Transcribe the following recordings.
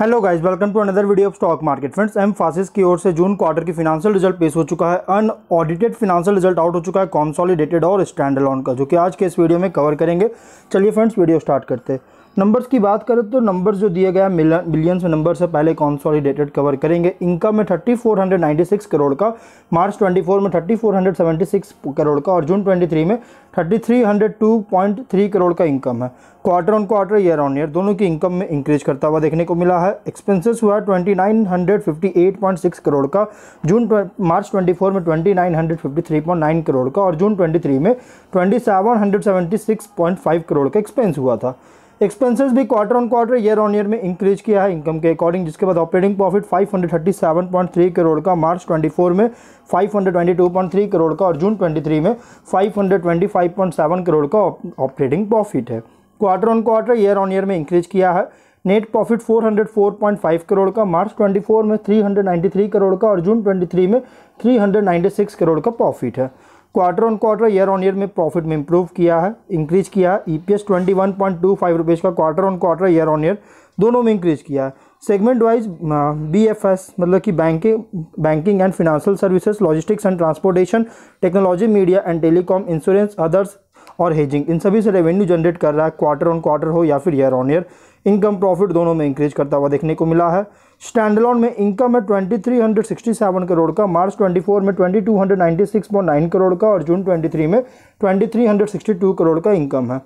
hello guys welcome to another video of stock market friends Mphasis की ओर से June quarter की financial result पेश हो चुका है unaudited financial result out हो चुका है कॉन्सॉलिडेटेड और स्टैंड अलोन का जो कि आज के इस वीडियो में कवर करेंगे चलिए फ्रेंड्स वीडियो स्टार्ट करते हैं नंबर्स की बात करें तो नंबर्स जो दिए गए बिलियंस में नंबर से पहले कॉन्सॉलिडेटेड कवर करेंगे इनकम में 3496 करोड़ का मार्च 24 में 3476 करोड़ का और जून 23 में 3302.3 करोड़ का इनकम है quarter on quarter year on year दोनों की इनकम में इंक्रीज करता हुआ देखने को मिला है एक्सपेंसेस हुआ 2958.6 करोड़ का जून मार्च 24 में 2953.9 करोड़ का और जून 23 में 2776.5 करोड़ का एक्सपेंस हुआ था एक्सपेंसेस भी quarter on quarter year on year में इंक्रीज किया है इनकम के अकॉर्डिंग जिसके बाद ऑपरेटिंग प्रॉफिट 537.3 करोड़ का मार्च 24 में 522.3 करोड़ का और जून 23 में 525.7 करोड़ का ऑपरेटिंग प्रॉफिट है quarter on quarter year on year में इंक्रीज किया है नेट प्रॉफिट 404.5 करोड़ का मार्च 24 में 393 करोड़ का और जून 23 में 396 करोड़ का प्रॉफिट है quarter on quarter year on year में प्रॉफिट में इंप्रूव किया है इंक्रीज किया है E P S twenty one point two five rupees का quarter on quarter year on year दोनों में इंक्रीज किया है segment wise B F S मतलब कि banking banking and financial services logistics and transportation technology media and telecom insurance others और hedging इन सभी से रेवेन्यू जनरेट कर रहा है क्वार्टर ऑन क्वार्टर हो या फिर year on year income profit दोनों में इंक्रीज करता हुआ देखने को मिला है स्टैंडलॉन में इनकम है सेवन करोड़ का मार्च 24 में नाइन करोड़ का और जून 23 में 2362 करोड़ का इनकम है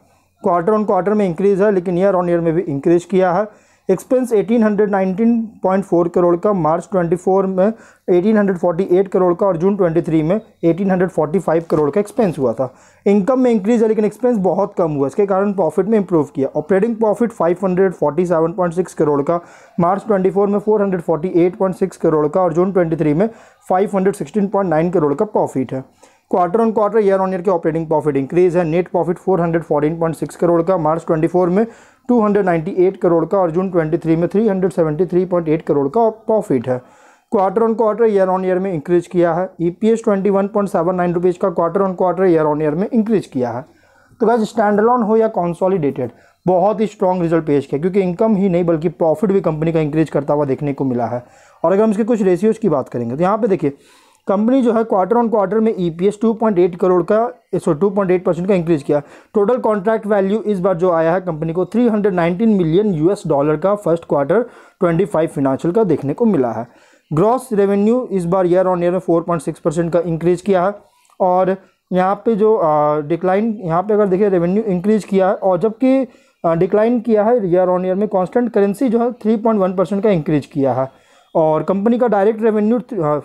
क्वार्टर ऑन क्वार्टर में इंक्रीज़ है लेकिन ईयर ऑन ईयर में भी इंक्रीज़ किया है एक्सपेंस 1819.4 करोड़ का मार्च 24 में 1848 करोड़ का और जून 23 में 1845 करोड़ का एक्सपेंस हुआ था इनकम में इंक्रीज है लेकिन एक्सपेंस बहुत कम हुआ इसके कारण प्रॉफिट में इंप्रूव किया ऑपरेटिंग प्रॉफिट 547.6 करोड़ का मार्च 24 में 448.6 करोड़ का और जून 23 में 516.9 करोड़ का प्रॉफिट है quarter on quarter year on year के ऑपरेटिंग प्रॉफिट इंक्रीज है नेट प्रॉफिट 414.6 करोड़ का मार्च 24 में 298 करोड़ का और जून 23 में 373.8 करोड़ का प्रॉफिट है quarter on quarter year on year में इंक्रीज किया है E P S twenty one point seven nine rupees का quarter on quarter year on year में इंक्रीज किया है तो स्टैंड स्टैंडलॉन हो या कॉन्सॉलीडेटेड बहुत ही स्ट्रॉन्ग रिजल्ट पेश किया क्योंकि इनकम ही नहीं बल्कि प्रॉफिट भी कंपनी का इंक्रीज करता हुआ देखने को मिला है और अगर हम इसके कुछ रेशियोज़ की बात करेंगे तो यहाँ पे देखिए कंपनी जो है क्वार्टर ऑन क्वार्टर में ईपीएस e 2.8 करोड़ का सो 2.8 परसेंट का इंक्रीज किया टोटल कॉन्ट्रैक्ट वैल्यू इस बार जो आया है कंपनी को 319 मिलियन यूएस डॉलर का फर्स्ट क्वार्टर 25 फिनेंशियल का देखने को मिला है ग्रॉस रेवेन्यू इस बार ईयर ऑन ईयर में 4.6 परसेंट का इंक्रीज किया है और यहाँ पर जो डिक्लाइन यहाँ पर अगर देखिए रेवेन्यू इंक्रीज किया है और जबकि डिक्लाइन किया है ईयर ऑन ईयर में कॉन्स्टेंट करेंसी जो है थ्री पॉइंट वन परसेंट का इंक्रीज किया है और कंपनी का डायरेक्ट रेवेन्यू 5.6 हाँ,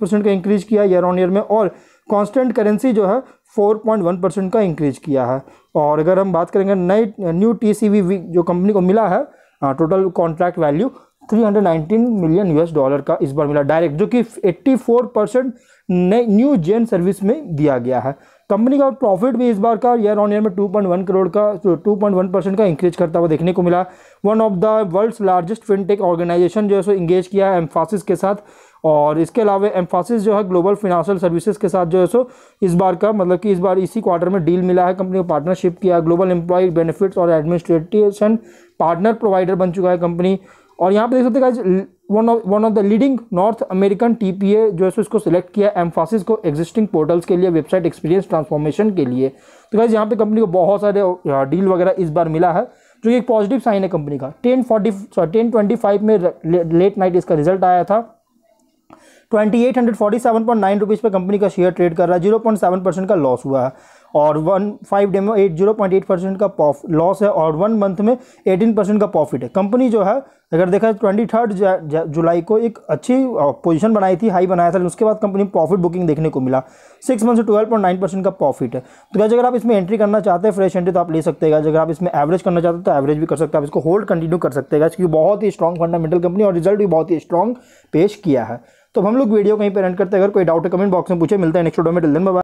परसेंट का इंक्रीज किया ईयर ऑन ईयर में और कांस्टेंट करेंसी जो है 4.1 परसेंट का इंक्रीज किया है और अगर हम बात करेंगे नए न्यू टी जो कंपनी को मिला है total contract value 319 million US dollar का इस बार मिला डायरेक्ट जो कि 84 परसेंट न्यू जेन सर्विस में दिया गया है कंपनी का प्रॉफिट भी इस बार का ईयर ऑन ईयर में वन करोड़ का टू पॉइंट वन परसेंट का इंक्रीज करता हुआ देखने को मिला one of the world's largest fintech organization जो है सो इंगेज किया है एम्फासिस के साथ और इसके अलावा एम्फासिस जो है ग्लोबल फिनांशियल सर्विसेज के साथ जो है सो इस बार का मतलब कि इस बार इसी क्वार्टर में डील मिला है कंपनी को पार्टनरशिप किया ग्लोबल एम्प्लॉय बेनिफिट्स और एडमिनिस्ट्रेटेशन पार्टनर प्रोवाइडर बन चुका है कंपनी और यहाँ पे देख सकते हैं one of one of the leading North American TPA जो है सो इसको सिलेक्ट किया एम्फासिस को एग्जिस्टिंग पोर्टल्स के लिए वेबसाइट एक्सपीरियंस ट्रांसफॉर्मेशन के लिए तो गाइज यहाँ पे कंपनी को बहुत सारे डील हाँ, वगैरह इस बार मिला है जो एक पॉजिटिव साइन है कंपनी का ten forty sorry ten twenty five में लेट नाइट इसका रिजल्ट आया था twenty eight hundred forty seven point nine rupees पर कंपनी का शेयर ट्रेड कर रहा है जीरो पॉइंट सेवन परसेंट का लॉस हुआ है और वन फाइव डे में eight zero point eight percent का लॉस है और वन मंथ में एटीन परसेंट का प्रॉफिट है कंपनी जो है अगर देखा ट्वेंटी थर्ड जुलाई को एक अच्छी पोजीशन बनाई थी हाई बनाया था उसके बाद कंपनी प्रॉफिट बुकिंग देखने को मिला सिक्स मंथ से ट्वेल्व पॉइंट नाइन परसेंट का प्रॉफिट है तो अगर आप इसमें एंट्री करना चाहते हैं फ्रेश एंट्री तो आप ले सकते हैं अगर आप इसमें एवरेज करना चाहते हैं तो एवरेज भी कर सकते हैं आप इसको होल्ड कंटिन्यू कर सकते हैं क्योंकि बहुत ही स्ट्रॉन्ग फंडामेंटल कंपनी और रिजल्ट भी बहुत ही स्ट्रॉन्ग पेश किया है तो हम लोग वीडियो कहीं पर एंड करते हैं अगर कोई डाउट है कमेंट बॉक्स में पूछे मिलते हैं नेक्स्ट वीडियो में टिल दिन